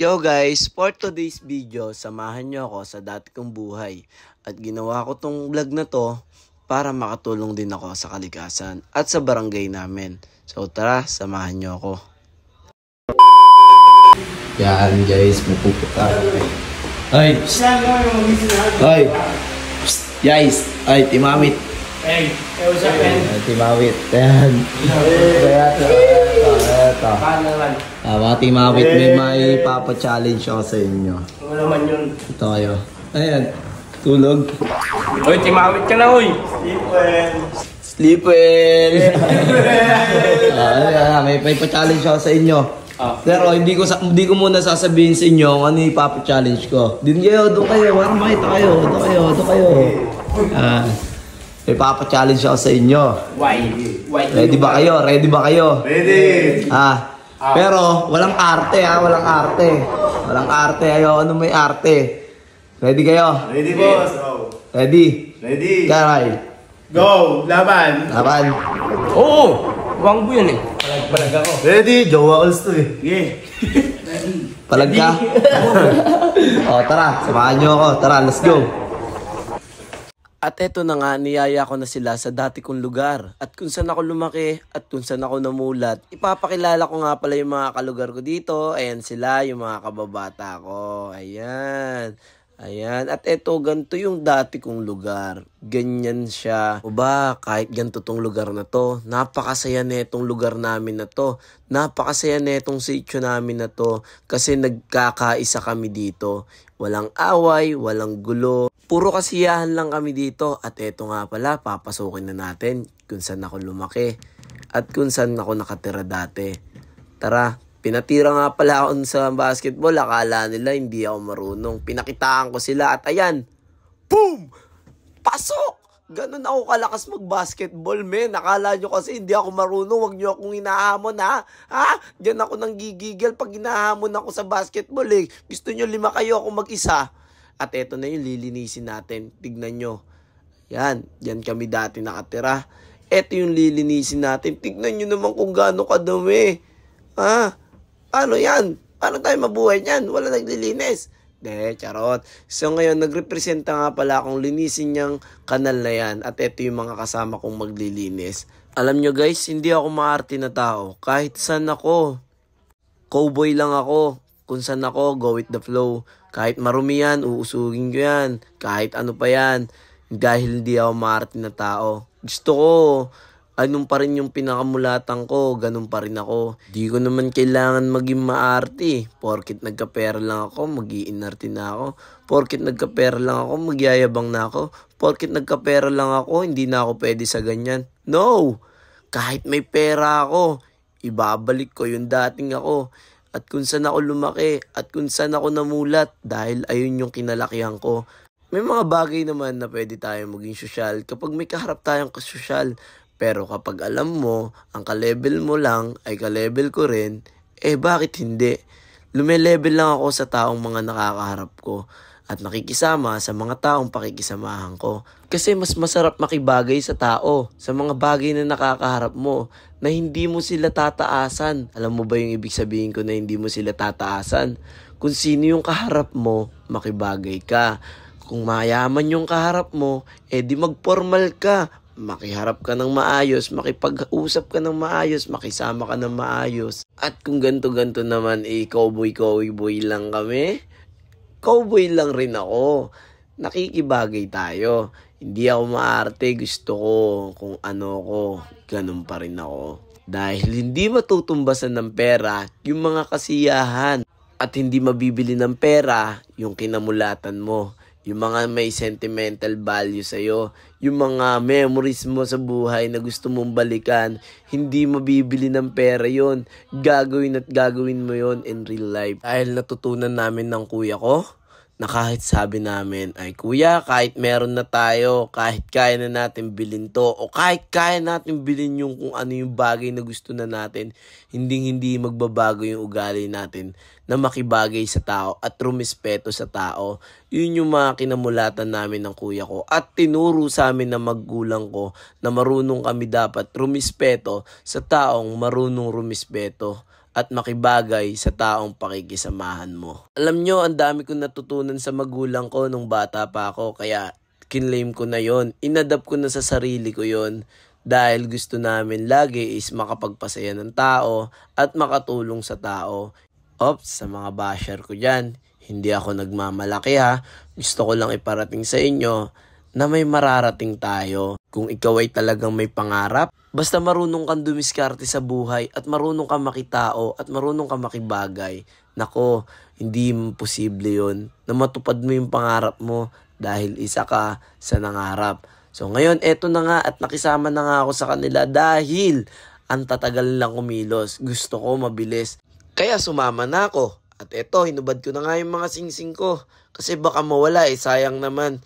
Yo guys, for today's video, samahan nyo ako sa dati kong buhay. At ginawa ko tong vlog na to para makatulong din ako sa kalikasan at sa barangay namin. So tara, samahan nyo ako. Yan guys, mapupunta. Ay! Ay! Psst. Guys! Ay, timawit! Ay, timamit. Ayan. Ayan. Ayan. Ayan. Ayan to. Paano naman? Ah, mga timawit, may eh. may papa-challenge ako sa inyo. Ano naman yun? Ito kayo. Ayan, tulog. Uy, timawit ka na, uy! Sleep well. Sleep ah, may papachallenge pa ako sa inyo. Ah. Pero hindi ko hindi ko muna sasabihin sa inyo kung ano yung papa ko. Din kayo, doon kayo, para makita kayo, doon kayo, doon kayo. Eh. Ah. May papa-challenge ako sa inyo. Why? Why Ready ba kayo? Ready ba kayo? Ready! Ah, pero walang arte ha, walang arte. Walang arte, ayo ano may arte. Ready kayo? Ready, boss. Ready? Ready. Karay. Go! Laban! Laban. Oo! Wangbo yun eh. Palag, palag ako. Ready! Jowa alls to eh. Yeah. Palag ka? o, oh, tara. Samahan nyo ako. Tara, let's go. At eto na nga, niyaya ko na sila sa dati kong lugar. At kung saan ako lumaki at kung saan ako namulat. Ipapakilala ko nga pala yung mga kalugar ko dito. Ayan sila, yung mga kababata ko. Ayan. Ayan. At eto, ganito yung dati kong lugar. Ganyan siya. O ba, kahit ganito tong lugar na to, napakasaya na itong lugar namin na to. Napakasaya na itong sityo namin na to. Kasi nagkakaisa kami dito. Walang away, walang gulo. Puro kasiyahan lang kami dito. At eto nga pala, papasukin na natin kung saan ako lumaki. At kung saan ako nakatira dati. Tara, Pinatira nga pala ako sa basketball. Akala nila hindi ako marunong. Pinakitaan ko sila at ayan. Boom! Pasok! Ganun ako kalakas mag-basketball, men. Nakala nyo kasi hindi ako marunong. Huwag nyo akong hinahamon, ha? Ha? Diyan ako nang gigigil pag hinahamon ako sa basketball, eh. Gusto nyo lima kayo ako mag-isa. At eto na yung lilinisin natin. Tignan nyo. Yan. Yan kami dati nakatira. Eto yung lilinisin natin. Tignan nyo naman kung gaano kadami. Ha? Ano yan? Paano tayo mabuhay niyan? Wala naglilinis. De, charot. So ngayon, nagrepresenta nga pala akong linisin niyang kanal na yan at ito yung mga kasama kong maglilinis. Alam nyo guys, hindi ako maarte na tao. Kahit saan ako, cowboy lang ako. Kung saan ako, go with the flow. Kahit marumi yan, uusugin ko yan. Kahit ano pa yan. Dahil hindi ako maarte na tao. Gusto ko, anong pa rin yung pinakamulatan ko, ganun pa rin ako. Di ko naman kailangan maging maarte, porkit nagkapera lang ako, magiinarte na ako. Porkit nagkapera lang ako, magyayabang na ako. Porkit nagkapera lang ako, hindi na ako pwede sa ganyan. No! Kahit may pera ako, ibabalik ko yung dating ako. At kung saan ako lumaki, at kung saan ako namulat, dahil ayun yung kinalakihan ko. May mga bagay naman na pwede tayong maging sosyal kapag may kaharap tayong kasosyal pero kapag alam mo, ang ka-level mo lang ay ka-level ko rin, eh bakit hindi? Lumelevel lang ako sa taong mga nakakaharap ko at nakikisama sa mga taong pakikisamahan ko. Kasi mas masarap makibagay sa tao, sa mga bagay na nakakaharap mo, na hindi mo sila tataasan. Alam mo ba yung ibig sabihin ko na hindi mo sila tataasan? Kung sino yung kaharap mo, makibagay ka. Kung mayaman yung kaharap mo, eh di magformal ka, makiharap ka ng maayos, makipag-usap ka ng maayos, makisama ka ng maayos. At kung ganto-ganto naman, eh, cowboy-cowboy lang kami, cowboy lang rin ako. Nakikibagay tayo. Hindi ako maarte, gusto ko kung ano ko, ganun pa rin ako. Dahil hindi matutumbasan ng pera yung mga kasiyahan at hindi mabibili ng pera yung kinamulatan mo yung mga may sentimental value sa'yo, yung mga memories mo sa buhay na gusto mong balikan, hindi mabibili ng pera yon Gagawin at gagawin mo yon in real life. Dahil natutunan namin ng kuya ko, na kahit sabi namin ay kuya kahit meron na tayo, kahit kaya na natin bilhin to o kahit kaya natin bilhin yung kung ano yung bagay na gusto na natin, hindi hindi magbabago yung ugali natin na makibagay sa tao at rumispeto sa tao. Yun yung mga kinamulatan namin ng kuya ko at tinuro sa amin ng magulang ko na marunong kami dapat rumispeto sa taong marunong rumispeto at makibagay sa taong pakikisamahan mo. Alam nyo, ang dami kong natutunan sa magulang ko nung bata pa ako, kaya kinlaim ko na yon Inadapt ko na sa sarili ko yon dahil gusto namin lagi is makapagpasaya ng tao at makatulong sa tao. Ops, sa mga basher ko dyan, hindi ako nagmamalaki ha. Gusto ko lang iparating sa inyo na may mararating tayo. Kung ikaw ay talagang may pangarap, basta marunong kang dumiskarte sa buhay at marunong kang makitao at marunong kang makibagay. Nako, hindi imposible yon na matupad mo yung pangarap mo dahil isa ka sa nangarap. So ngayon, eto na nga at nakisama na nga ako sa kanila dahil ang tatagal lang kumilos. Gusto ko mabilis. Kaya sumama na ako. At eto, hinubad ko na nga yung mga singsing ko. Kasi baka mawala eh, sayang naman.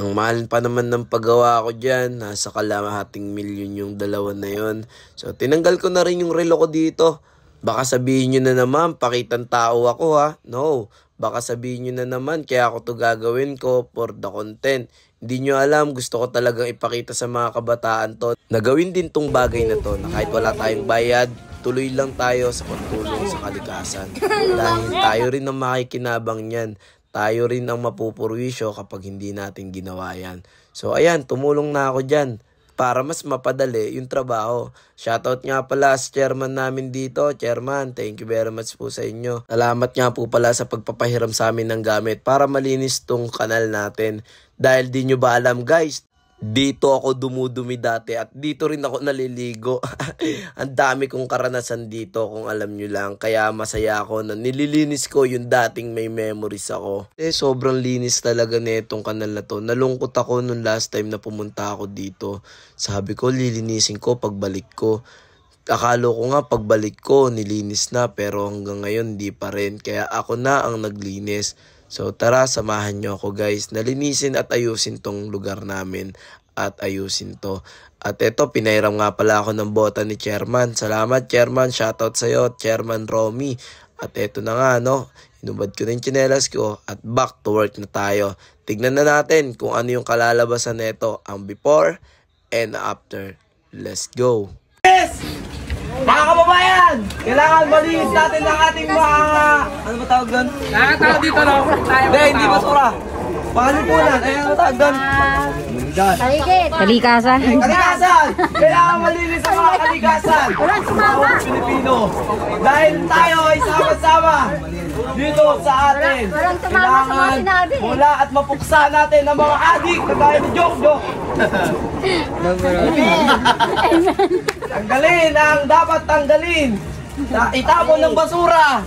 Ang mahal pa naman ng paggawa ko dyan. Nasa kalamahating milyon yung dalawa na yon. So, tinanggal ko na rin yung relo ko dito. Baka sabihin nyo na naman, pakitan tao ako ha. No, baka sabihin nyo na naman, kaya ako to gagawin ko for the content. Hindi nyo alam, gusto ko talagang ipakita sa mga kabataan to. Nagawin din tong bagay na to na kahit wala tayong bayad, tuloy lang tayo sa pagtulong sa kalikasan. Dahil tayo rin ang makikinabang niyan tayo rin ang mapupurwisyo kapag hindi natin ginawa yan. So ayan, tumulong na ako dyan para mas mapadali yung trabaho. Shoutout nga pala sa chairman namin dito. Chairman, thank you very much po sa inyo. Salamat nga po pala sa pagpapahiram sa amin ng gamit para malinis tong kanal natin. Dahil di nyo ba alam guys, dito ako dumudumi dati at dito rin ako naliligo. Ang dami kong karanasan dito kung alam nyo lang. Kaya masaya ako na nililinis ko yung dating may memories ako. Eh, sobrang linis talaga na itong kanal na to. Nalungkot ako nung last time na pumunta ako dito. Sabi ko, lilinisin ko pagbalik ko. Akalo ko nga pagbalik ko, nilinis na pero hanggang ngayon di pa rin. Kaya ako na ang naglinis. So tara, samahan nyo ako guys. Nalinisin at ayusin tong lugar namin at ayusin to. At eto, pinairam nga pala ako ng bota ni Chairman. Salamat Chairman, shoutout sa'yo, Chairman Romy. At eto na nga, no? Inubad ko na yung chinelas ko at back to work na tayo. Tignan na natin kung ano yung kalalabasan nito ang before and after. Let's go! Yes! Mga kababayan, kailangan balihin natin ang ating mga... Ano ba tawag doon? Nakatawag dito no? Hindi, hindi basura. Pangalimpunan, ayan ang tawag doon kaligasan. Kaligasan. Kaligasan. Kailangan malinis ang mga kalikasan. Walang sumama. Pilipino. Dahil tayo ay sama-sama dito sa atin. Walang sumama sa mga sinabi. Eh. Mula at mapuksa natin ang mga adik na tayo ni Jok Tanggalin ang dapat tanggalin. Itapon ng basura.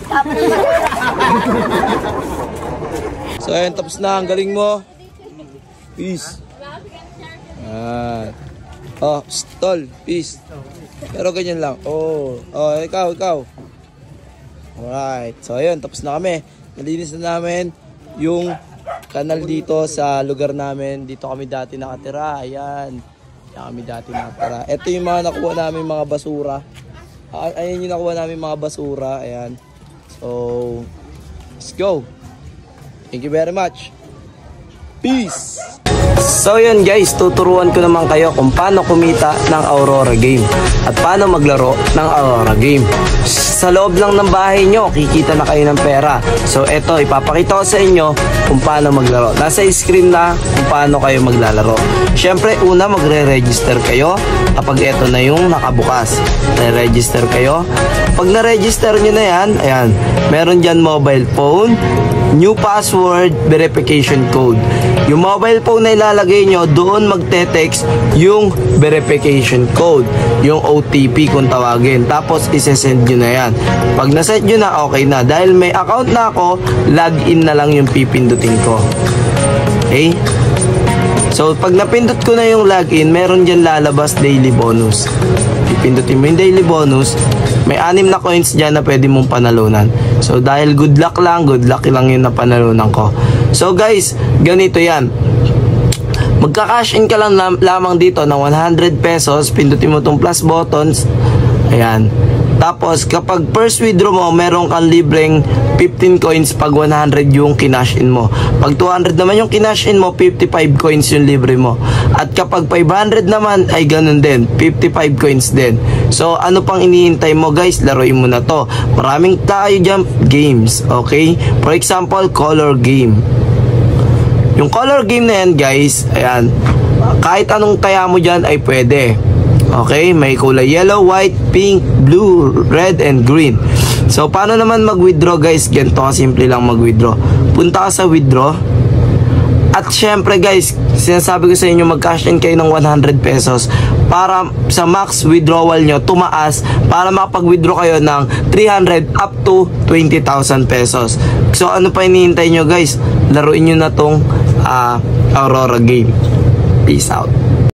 so ayun, tapos na. Ang galing mo. Peace. Yan. Oh, stall. Peace. Pero ganyan lang. Oh. Oh, ikaw, ikaw. Alright. So, ayun. Tapos na kami. Nalinis na namin yung kanal dito sa lugar namin. Dito kami dati nakatira. Ayan. Yan kami dati nakatira. Ito yung mga nakuha namin mga basura. Ayan yung nakuha namin mga basura. Ayan. So, let's go. Thank you very much. Peace! So yun guys, tuturuan ko naman kayo kung paano kumita ng Aurora Game at paano maglaro ng Aurora Game. Sa loob lang ng bahay nyo, kikita na kayo ng pera. So eto, ipapakita ko sa inyo kung paano maglaro. Nasa screen na kung paano kayo maglalaro. Siyempre, una magre-register kayo kapag eto na yung nakabukas. Re-register kayo. Pag na-register nyo na yan, ayan, meron dyan mobile phone, new password verification code. Yung mobile phone na ilalagay nyo, doon magte-text yung verification code, yung OTP kung tawagin. Tapos, isesend nyo na yan. Pag naset nyo na, okay na. Dahil may account na ako, login na lang yung pipindutin ko. Okay? So, pag napindot ko na yung login, meron dyan lalabas daily bonus. Pipindutin mo yung daily bonus, may anim na coins dyan na pwede mong panalunan. So, dahil good luck lang, good luck lang yun na panalunan ko. So, guys, ganito yan. Magka-cash in ka lang lamang dito ng 100 pesos. Pindutin mo tong plus buttons. Ayan. Tapos kapag first withdraw mo, meron kang libreng 15 coins pag 100 yung kinash in mo. Pag 200 naman yung kinash in mo, 55 coins yung libre mo. At kapag 500 naman ay ganun din, 55 coins din. So ano pang iniintay mo guys? Laruin mo na to. Maraming tayo jump games, okay? For example, color game. Yung color game na yan guys, ayan, kahit anong taya mo dyan ay pwede. Okay, may kulay yellow, white, pink, blue, red, and green. So, paano naman mag-withdraw guys? Ganito ka simple lang mag-withdraw. Punta ka sa withdraw. At syempre guys, sinasabi ko sa inyo mag-cash in kayo ng 100 pesos para sa max withdrawal nyo tumaas para makapag-withdraw kayo ng 300 up to 20,000 pesos. So ano pa hinihintay nyo guys? Laruin nyo na tong uh, Aurora game. Peace out.